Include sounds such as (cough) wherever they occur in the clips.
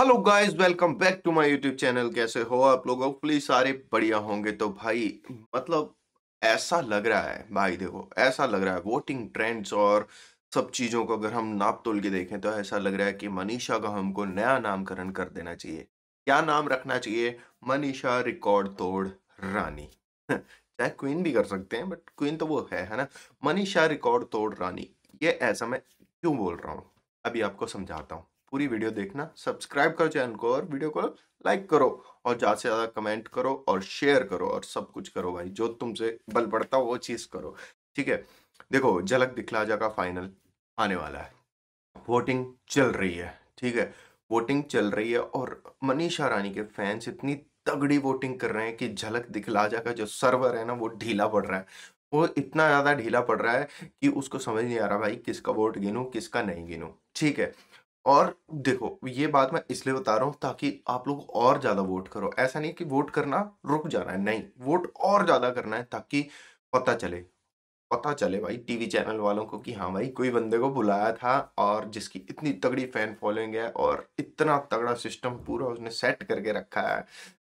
hello guys welcome back to my YouTube channel कैसे हो आप लोग प्लीज सारे बढ़िया होंगे तो भाई मतलब ऐसा लग रहा है भाई देखो ऐसा लग रहा है वोटिंग ट्रेंड्स और सब चीज़ों को अगर हम नाप तोल के देखें तो ऐसा लग रहा है कि मनीषा का हमको नया नामकरण कर देना चाहिए क्या नाम रखना चाहिए मनीषा रिकॉर्ड तोड़ रानी (laughs) चाहे क्वीन भी कर सकते हैं बट क्वीन तो वो है है ना मनीषा रिकॉर्ड तोड़ रानी ये ऐसा मैं क्यों बोल रहा हूँ अभी आपको समझाता हूँ पूरी वीडियो देखना सब्सक्राइब करो चैनल को और वीडियो को लाइक करो और ज़्यादा से ज़्यादा कमेंट करो और शेयर करो और सब कुछ करो भाई जो तुमसे बल पड़ता वो चीज़ करो ठीक है देखो झलक दिखला जा का फाइनल आने वाला है वोटिंग चल रही है ठीक है वोटिंग चल रही है और मनीषा रानी के फैंस इतनी तगड़ी वोटिंग कर रहे हैं कि झलक दिखला जा का जो सर्वर है ना वो ढीला पड़ रहा है वो इतना ज़्यादा ढीला पड़ रहा है कि उसको समझ नहीं आ रहा भाई किसका वोट गिनू किसका नहीं गिनू ठीक है और देखो ये बात मैं इसलिए बता रहा हूं ताकि आप लोग और ज़्यादा वोट करो ऐसा नहीं कि वोट करना रुक जाना है नहीं वोट और ज़्यादा करना है ताकि पता चले पता चले भाई टीवी चैनल वालों को कि हाँ भाई कोई बंदे को बुलाया था और जिसकी इतनी तगड़ी फैन फॉलोइंग है और इतना तगड़ा सिस्टम पूरा उसने सेट करके रखा है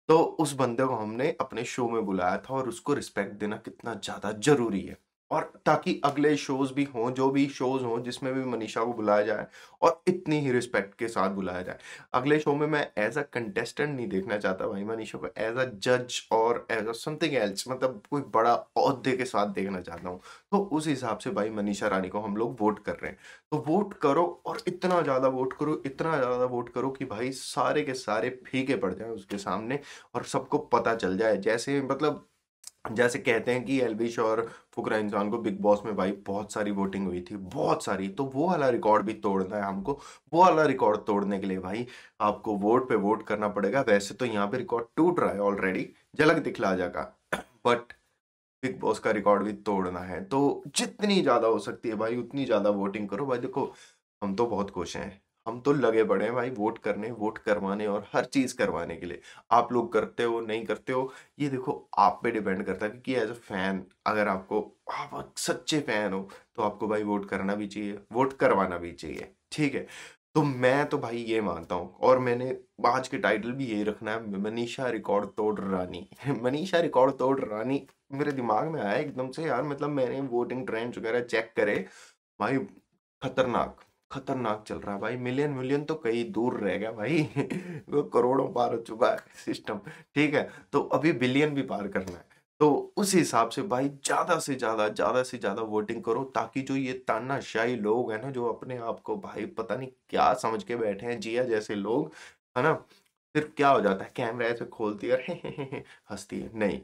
तो उस बंदे को हमने अपने शो में बुलाया था और उसको रिस्पेक्ट देना कितना ज़्यादा ज़रूरी है और ताकि अगले शोज भी हों जो भी शोज हों जिसमें भी मनीषा को बुलाया जाए और इतनी ही रिस्पेक्ट के साथ बुलाया जाए अगले शो में मैं एज अ कंटेस्टेंट नहीं देखना चाहता भाई मनीषा को एज अ जज और एज अ समथिंग एल्स मतलब कोई बड़ा अहदे के साथ देखना चाहता हूँ तो उस हिसाब से भाई मनीषा रानी को हम लोग वोट कर रहे हैं तो वोट करो और इतना ज़्यादा वोट करो इतना ज़्यादा वोट करो कि भाई सारे के सारे फीके पड़ जाए उसके सामने और सबको पता चल जाए जैसे मतलब जैसे कहते हैं कि एलविश और फुकरा इंसान को बिग बॉस में भाई बहुत सारी वोटिंग हुई थी बहुत सारी तो वो वाला रिकॉर्ड भी तोड़ना है हमको वो वाला रिकॉर्ड तोड़ने के लिए भाई आपको वोट पे वोट करना पड़ेगा वैसे तो यहाँ पे रिकॉर्ड टूट रहा है ऑलरेडी झलक दिखला जाएगा बट बिग बॉस का रिकॉर्ड भी तोड़ना है तो जितनी ज़्यादा हो सकती है भाई उतनी ज़्यादा वोटिंग करो भाई देखो हम तो बहुत खुश हैं हम तो लगे पड़े हैं भाई वोट करने वोट करवाने और हर चीज़ करवाने के लिए आप लोग करते हो नहीं करते हो ये देखो आप पे डिपेंड करता है क्योंकि एज अ फैन अगर आपको आप सच्चे फैन हो तो आपको भाई वोट करना भी चाहिए वोट करवाना भी चाहिए ठीक है तो मैं तो भाई ये मानता हूँ और मैंने आज के टाइटल भी यही रखना है मनीषा रिकॉर्ड तोड़ रानी (laughs) मनीषा रिकॉर्ड तोड़ रानी मेरे दिमाग में आया एकदम से यार मतलब मैंने वोटिंग ट्रेंड्स वगैरह चेक करे भाई खतरनाक खतरनाक चल रहा है भाई मिलियन मिलियन तो कई दूर रह गया भाई (laughs) वो करोड़ों पार हो चुका है सिस्टम ठीक है तो अभी बिलियन भी पार करना है तो उस हिसाब से भाई ज़्यादा से ज़्यादा ज़्यादा से ज़्यादा वोटिंग करो ताकि जो ये तानाशाही लोग हैं ना जो अपने आप को भाई पता नहीं क्या समझ के बैठे हैं जिया जैसे लोग है ना सिर्फ क्या हो जाता है कैमरा ऐसे खोलती है अरे (laughs) हंसती है नहीं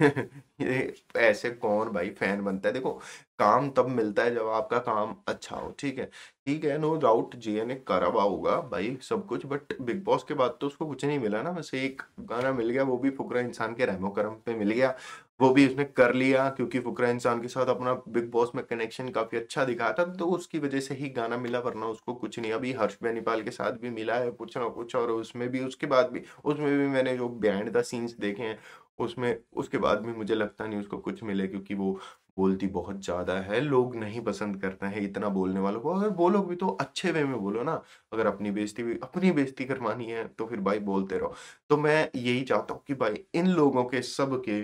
ये ऐसे कौन भाई फैन बनता है देखो काम तब मिलता है जब आपका काम अच्छा हो ठीक है ठीक है नो डाउट जिया ने करा होगा भाई सब कुछ बट बिग बॉस के बाद तो उसको कुछ नहीं मिला ना बस एक गाना मिल गया वो भी फुकरा इंसान के रहमो करम पे मिल गया वो भी उसने कर लिया क्योंकि फुकरा इंसान के साथ अपना बिग बॉस में कनेक्शन काफी अच्छा दिखाया था तो उसकी वजह से ही गाना मिला वरना उसको कुछ नहीं अभी हर्ष बेनीपाल के साथ भी मिला है कुछ ना कुछ और उसमें भी उसके बाद भी उसमें भी मैंने जो बिहाइंड द सीन्स देखे हैं उसमें उसके बाद भी मुझे लगता नहीं उसको कुछ मिले क्योंकि वो बोलती बहुत ज़्यादा है लोग नहीं पसंद करते हैं इतना बोलने वालों को अगर बोलोगे भी तो अच्छे वे में बोलो ना अगर अपनी बेजती भी अपनी बेजती करवानी है तो फिर भाई बोलते रहो तो मैं यही चाहता हूँ कि भाई इन लोगों के सब के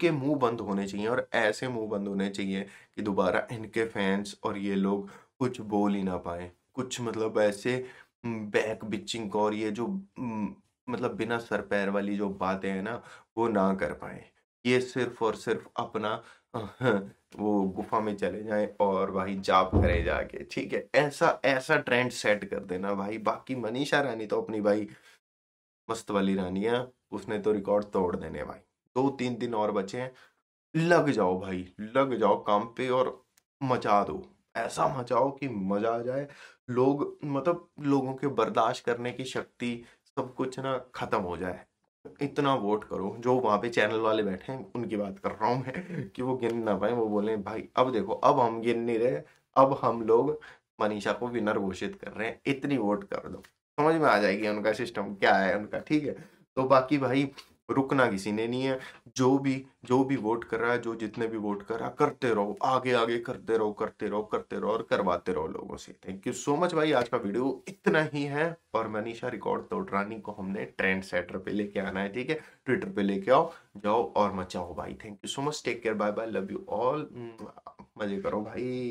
के मुंह बंद होने चाहिए और ऐसे मुंह बंद होने चाहिए कि दोबारा इनके फैंस और ये लोग कुछ बोल ही ना पाए कुछ मतलब ऐसे बैक बिचिंग और ये जो मतलब बिना सर पैर वाली जो बातें हैं ना वो ना कर पाए ये सिर्फ और सिर्फ अपना (laughs) वो गुफा में चले जाएं और भाई जाप करे जाके ठीक है ऐसा ऐसा ट्रेंड सेट कर देना भाई बाकी मनीषा रानी तो अपनी भाई मस्त वाली रानी है उसने तो रिकॉर्ड तोड़ देने भाई दो तीन दिन और बचे हैं लग जाओ भाई लग जाओ काम पे और मचा दो ऐसा मचाओ कि मजा आ जाए लोग मतलब लोगों के बर्दाश्त करने की शक्ति सब कुछ ना खत्म हो जाए इतना वोट करो जो वहाँ पे चैनल वाले बैठे हैं उनकी बात कर रहा हूँ मैं कि वो गिन ना पाए वो बोले भाई अब देखो अब हम गिन नहीं रहे अब हम लोग मनीषा को विनर घोषित कर रहे हैं इतनी वोट कर दो समझ में आ जाएगी उनका सिस्टम क्या है उनका ठीक है तो बाकी भाई रुकना किसी ने नहीं है जो भी जो भी वोट कर रहा है जो जितने भी वोट कर रहा है करते रहो आगे आगे करते रहो करते रहो करते रहो और करवाते रहो लोगों से थैंक यू सो मच भाई आज का वीडियो इतना ही है और मनीषा रिकॉर्ड रानी तो को हमने ट्रेंड सेटर पे लेके आना है ठीक है ट्विटर पे लेके आओ जाओ और मचाओ भाई thank you so much take care bye bye love you all मजे करो भाई